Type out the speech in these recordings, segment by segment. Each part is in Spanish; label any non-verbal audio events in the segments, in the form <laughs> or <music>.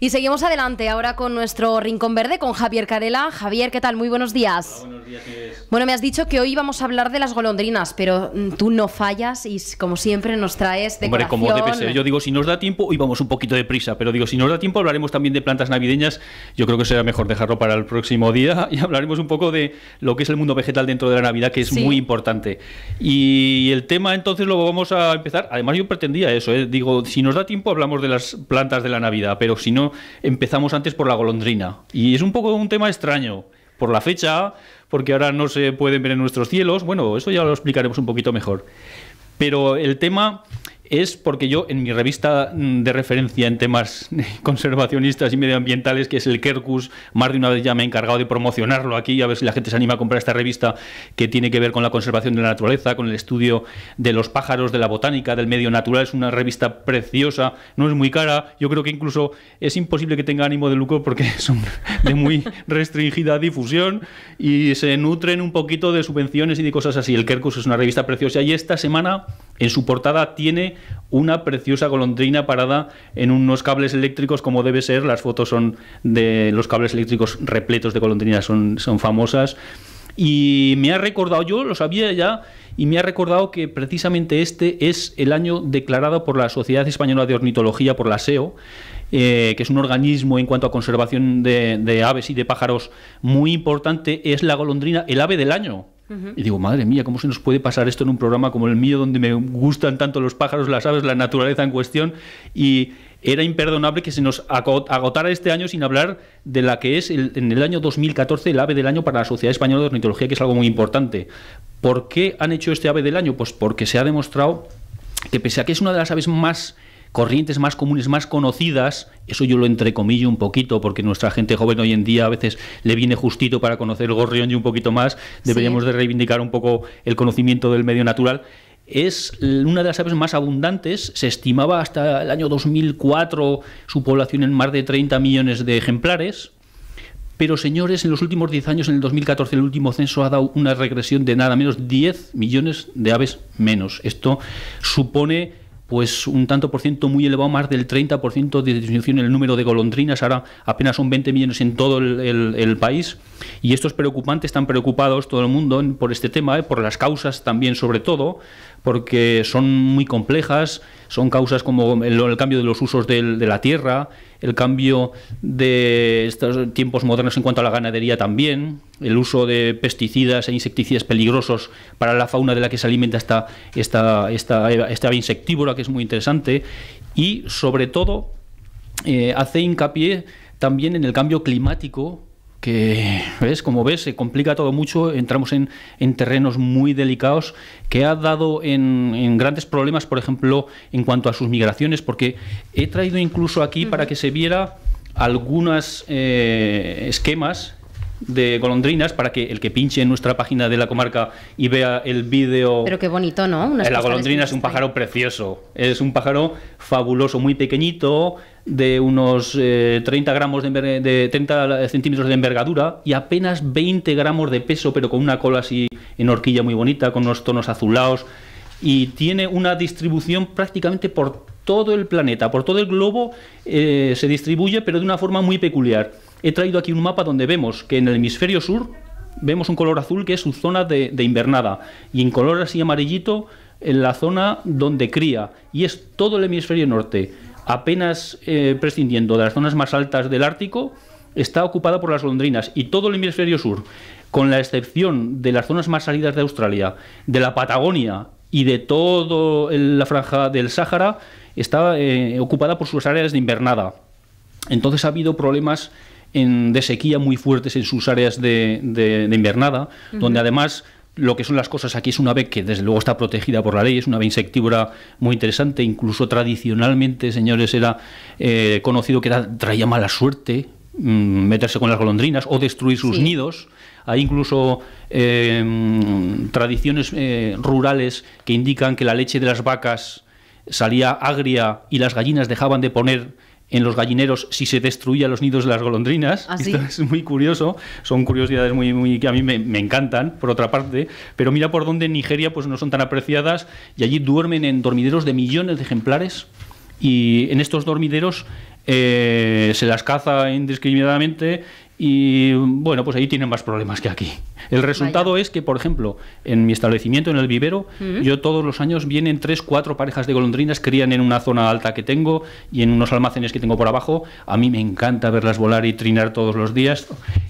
Y seguimos adelante ahora con nuestro Rincón Verde, con Javier Carela. Javier, ¿qué tal? Muy buenos días. bueno, me has dicho que hoy vamos a hablar de las golondrinas, pero mm, tú no fallas y como siempre nos traes de Hombre, como debe ser. Yo digo, si nos da tiempo, hoy vamos un poquito de prisa, pero digo, si nos da tiempo hablaremos también de plantas navideñas. Yo creo que será mejor dejarlo para el próximo día <laughs> y hablaremos un poco de lo que es el mundo vegetal dentro de la Navidad, que es muy importante. Y el tema entonces lo vamos a empezar. Además, yo pretendía eso, ¿eh? digo, si nos da tiempo hablamos de las plantas de la Navidad, pero si no empezamos antes por la golondrina. Y es un poco un tema extraño por la fecha, porque ahora no se pueden ver en nuestros cielos. Bueno, eso ya lo explicaremos un poquito mejor. Pero el tema es porque yo en mi revista mm, de referencia en temas <laughs> conservacionistas y medioambientales, que es el Kerkus, más de una vez ya me he encargado de promocionarlo aquí, a ver si la gente se anima a comprar esta revista que tiene que ver con la conservación de la naturaleza, con el estudio de los pájaros, de la botánica, del medio natural. Es una revista preciosa, no es muy cara. Yo creo que incluso es imposible que tenga ánimo de lucro porque <laughs> son de muy restringida difusión y se nutren un poquito de subvenciones y de cosas así. El Kerkus es una revista preciosa y esta semana en su portada tiene una preciosa golondrina parada en unos cables eléctricos como debe ser. Las fotos son de los cables eléctricos repletos de golondrinas, son, son famosas. Y me ha recordado, yo lo sabía ya, y me ha recordado que precisamente este es el año declarado por la Sociedad Española de Ornitología, por la SEO, eh, que es un organismo en cuanto a conservación de aves y de pájaros muy importante, es la golondrina, el ave del año y digo, madre mía, ¿cómo se nos puede pasar esto en un programa como el mío, donde me gustan tanto los pájaros, las aves, la naturaleza en cuestión? Y era imperdonable que se nos agotara este año sin hablar de la que es en el año 2014 el ave del año para la Sociedad Española de Ornitología, que es algo muy importante. ¿Por qué han hecho este ave del año? Pues porque se ha demostrado que pese a que es una de las aves más corrientes más comunes, más conocidas, eso yo lo entrecomillo un poquito, porque nuestra gente joven hoy en día a veces le viene justito para conocer el gorrión y un poquito más, deberíamos de reivindicar un poco el conocimiento del medio natural, es una de las aves más abundantes. Se estimaba hasta el año 2004 su población en más de 30 millones de ejemplares. Pero señores, en los últimos 10 años, en el 2014, el último censo ha dado una regresión de nada menos 10 millones de aves menos. Esto supone pues un tanto por ciento muy elevado, más del 30% de disminución en el número de golondrinas, ahora apenas son 20 millones en todo el, país, y esto es preocupante, están preocupados todo el mundo por este tema, eh, por las causas también sobre todo, porque son muy complejas son causas como el, cambio de los usos de la tierra, el cambio de estos tiempos modernos en cuanto a la ganadería también, el uso de pesticidas e insecticidas peligrosos para la fauna de la que se alimenta esta, esta, esta, este ave insectívora, que es muy interesante, y sobre todo eh, hace hincapié también en el cambio climático que ves, como ves, se complica todo mucho, entramos en, terrenos muy delicados, que ha dado en, en, grandes problemas, por ejemplo, en cuanto a sus migraciones, porque he traído incluso aquí para que se viera algunos eh, esquemas de golondrinas para que el que pinche en nuestra página de la comarca y vea el vídeo. Pero qué bonito, ¿no? la golondrina es un pájaro precioso. Es un pájaro fabuloso, muy pequeñito, de unos 30 eh, gramos de, 30 centímetros de envergadura y apenas 20 gramos de peso, pero con una cola así en horquilla muy bonita, con unos tonos azulados. Y tiene una distribución prácticamente por todo el planeta, por todo el globo eh, se distribuye, pero de una forma muy peculiar he traído aquí un mapa donde vemos que en el hemisferio sur vemos un color azul que es su zona de, invernada y en color así amarillito en la zona donde cría y es todo el hemisferio norte apenas eh, prescindiendo de las zonas más altas del Ártico está ocupada por las londrinas y todo el hemisferio sur con la excepción de las zonas más salidas de Australia de la Patagonia y de toda la franja del Sáhara está eh, ocupada por sus áreas de invernada entonces ha habido problemas de sequía muy fuertes en sus áreas de, invernada, donde además lo que son las cosas aquí es una ave que desde luego está protegida por la ley, es una ave insectívora muy interesante, incluso tradicionalmente, señores, era eh, conocido que traía mala suerte mm, meterse con las golondrinas o destruir sus nidos. Hay incluso eh, tradiciones eh, rurales que indican que la leche de las vacas salía agria y las gallinas dejaban de poner en los gallineros si se destruían los nidos de las golondrinas. Ah, <laughs> es muy curioso, son curiosidades muy, muy que a mí me, encantan, por otra parte, pero mira por dónde en Nigeria pues, no son tan apreciadas y allí duermen en dormideros de millones de ejemplares y en estos dormideros eh, se las caza indiscriminadamente y bueno, pues ahí tienen más problemas que aquí. El resultado es que, por ejemplo, en mi establecimiento, en el vivero, yo todos los años vienen tres, cuatro parejas de golondrinas, crían en una zona alta que tengo y en unos almacenes que tengo por abajo. A mí me encanta verlas volar y trinar todos los días.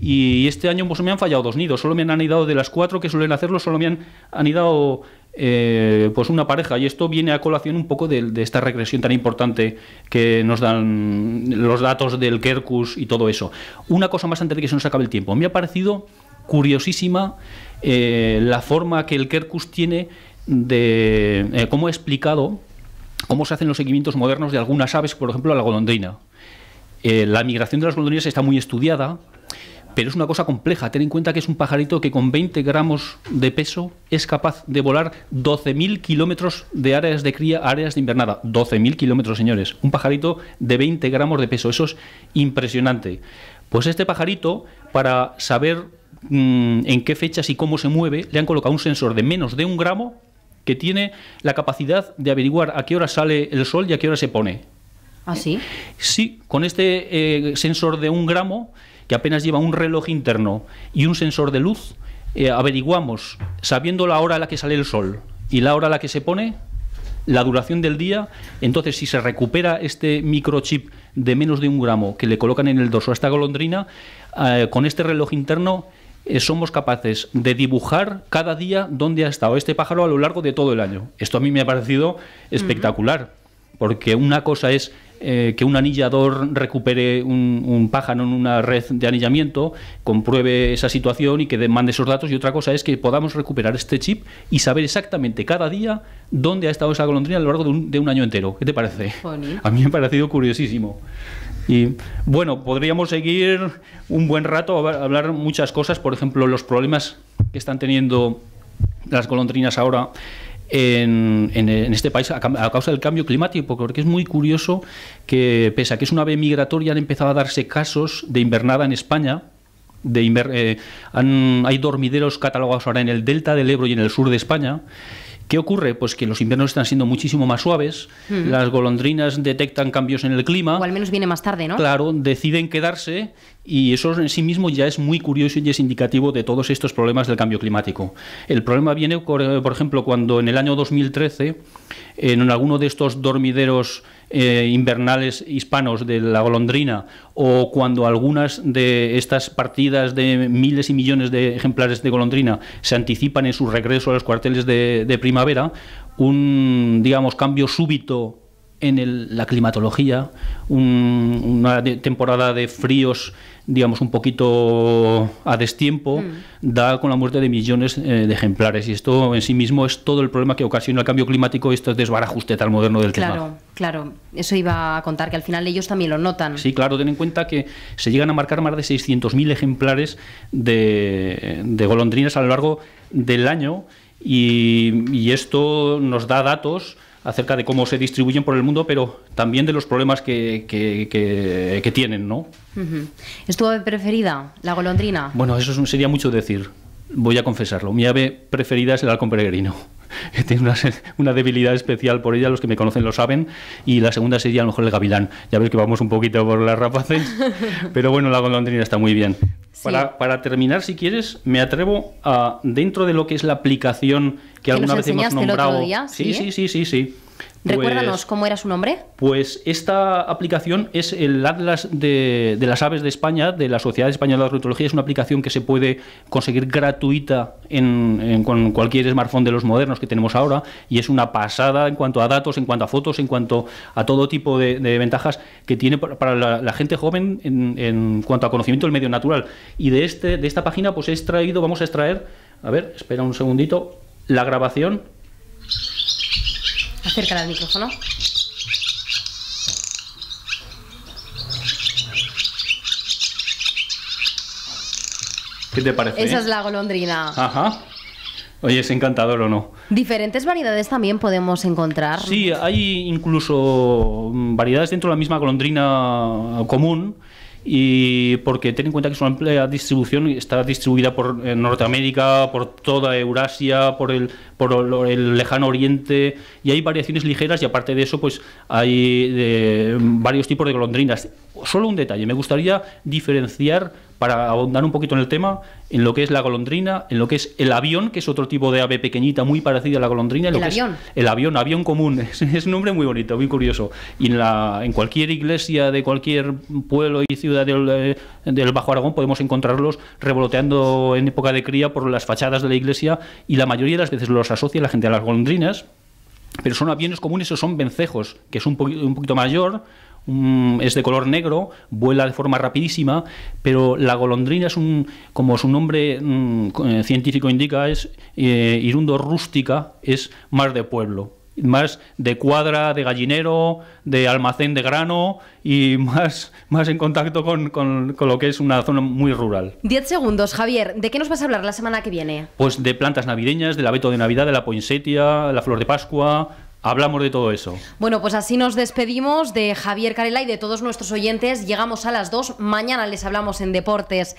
Y este año pues, me han fallado dos nidos, solo me han anidado de las cuatro que suelen hacerlo, solo me han anidado eh, pues una pareja. Y esto viene a colación un poco de, esta regresión tan importante que nos dan los datos del Kerkus y todo eso. Una cosa más antes de que se nos acabe el tiempo. Me ha parecido curiosísima eh, la forma que el Kerkus tiene de eh, cómo ha explicado cómo se hacen los seguimientos modernos de algunas aves, por ejemplo, la golondrina. la migración de las golondrinas está muy estudiada, pero es una cosa compleja. Ten en cuenta que es un pajarito que con 20 gramos de peso es capaz de volar 12.000 kilómetros de áreas de cría áreas de invernada. 12.000 kilómetros, señores. Un pajarito de 20 gramos de peso. Eso es impresionante. Pues este pajarito, para saber mm, en qué fechas y cómo se mueve, le han colocado un sensor de menos de un gramo que tiene la capacidad de averiguar a qué hora sale el sol y a qué hora se pone. ¿Ah, sí? Sí, con este eh, sensor de un gramo que apenas lleva un reloj interno y un sensor de luz, eh, averiguamos, sabiendo la hora a la que sale el sol y la hora a la que se pone, la duración del día, entonces si se recupera este microchip de menos de un gramo que le colocan en el dorso a esta golondrina, eh, con este reloj interno eh, somos capaces de dibujar cada día dónde ha estado este pájaro a lo largo de todo el año. Esto a mí me ha parecido espectacular, porque una cosa es eh, que un anillador recupere un, un, pájaro en una red de anillamiento, compruebe esa situación y que demande esos datos. Y otra cosa es que podamos recuperar este chip y saber exactamente cada día dónde ha estado esa golondrina a lo largo de un, año entero. ¿Qué te parece? A mí me ha parecido curiosísimo. Y bueno, podríamos seguir un buen rato a hablar muchas cosas, por ejemplo, los problemas que están teniendo las golondrinas ahora en, este país a, causa del cambio climático, porque es muy curioso que, pese a que es una ave migratoria, han empezado a darse casos de invernada en España. De eh, hay dormideros catalogados ahora en el delta del Ebro y en el sur de España. ¿Qué ocurre? Pues que los inviernos están siendo muchísimo más suaves, hmm. las golondrinas detectan cambios en el clima. O al menos viene más tarde, ¿no? Claro, deciden quedarse y eso en sí mismo ya es muy curioso y es indicativo de todos estos problemas del cambio climático. El problema viene, por ejemplo, cuando en el año 2013, en alguno de estos dormideros eh, invernales hispanos de la golondrina o cuando algunas de estas partidas de miles y millones de ejemplares de golondrina se anticipan en su regreso a los cuarteles de, de primavera, un digamos cambio súbito en la climatología, una temporada de fríos, digamos, un poquito a destiempo, mm. da con la muerte de millones eh, de ejemplares. Y esto en sí mismo es todo el problema que ocasiona el cambio climático y este desbarajuste tal moderno del claro, Claro, claro. Eso iba a contar, que al final ellos también lo notan. Sí, claro, ten en cuenta que se llegan a marcar más de 600.000 ejemplares de, golondrinas a lo largo del año y esto nos da datos acerca de cómo se distribuyen por el mundo, pero también de los problemas que, tienen, ¿no? ¿Es tu ave preferida, la golondrina? Bueno, eso sería mucho decir. Voy a confesarlo. Mi ave preferida es el halcón peregrino. <laughs> Tiene una, una, debilidad especial por ella, los que me conocen lo saben. Y la segunda sería a lo mejor el gavilán. Ya ves que vamos un poquito por las rapaces, <laughs> pero bueno, la golondrina está muy bien. Para, terminar, si quieres, me atrevo a, dentro de lo que es la aplicación que, alguna vez hemos nombrado. sí, sí, sí, sí. sí Recuérdanos pues cómo era su nombre. Pues esta aplicación es el Atlas de, las Aves de España, de la Sociedad Española de Ornitología. Es una aplicación que se puede conseguir gratuita en, con cualquier smartphone de los modernos que tenemos ahora y es una pasada en cuanto a datos, en cuanto a fotos, en cuanto a todo tipo de, ventajas que tiene para la, gente joven en, en, cuanto a conocimiento del medio natural. Y de, este, de esta página pues he extraído, vamos a extraer, a ver, espera un segundito, la grabación Acércala al micrófono. ¿Qué te parece? Esa es eh? la golondrina. Ajá. Oye, es encantador o no. Diferentes variedades también podemos encontrar. Sí, hay incluso mm, variedades dentro de la misma golondrina común y porque ten en cuenta que su amplia distribución está distribuida por eh, Norteamérica, por toda Eurasia, por el por el lejano oriente y hay variaciones ligeras y aparte de eso pues hay eh, varios tipos de golondrinas solo un detalle, me gustaría diferenciar, para ahondar un poquito en el tema, en lo que es la golondrina, en lo que es el avión, que es otro tipo de ave pequeñita muy parecida a la golondrina. el avión. el avión, avión común. <laughs> Es, un nombre muy bonito, muy curioso. Y en, cualquier iglesia de cualquier pueblo y ciudad eh, del, Bajo Aragón podemos encontrarlos revoloteando en época de cría por las fachadas de la iglesia y la mayoría de las veces los asocia la gente a las golondrinas. Pero son aviones comunes o son vencejos, que es un, un poquito mayor, es de color negro, vuela de forma rapidísima, pero la golondrina es un, como su nombre mm, eh, científico indica, es eh, irundo rústica, es más de pueblo, más de cuadra, de gallinero, de almacén de grano y <laughs> más, más en contacto con, con, lo que es una zona muy rural. Diez segundos, Javier, ¿de qué nos vas a hablar la semana que viene? Pues de plantas navideñas, del abeto de Navidad, de la poinsettia, la flor de Pascua, Hablamos de todo eso. Bueno, pues así nos despedimos de Javier Carela y de todos nuestros oyentes. Llegamos a las 2. Mañana les hablamos en deportes.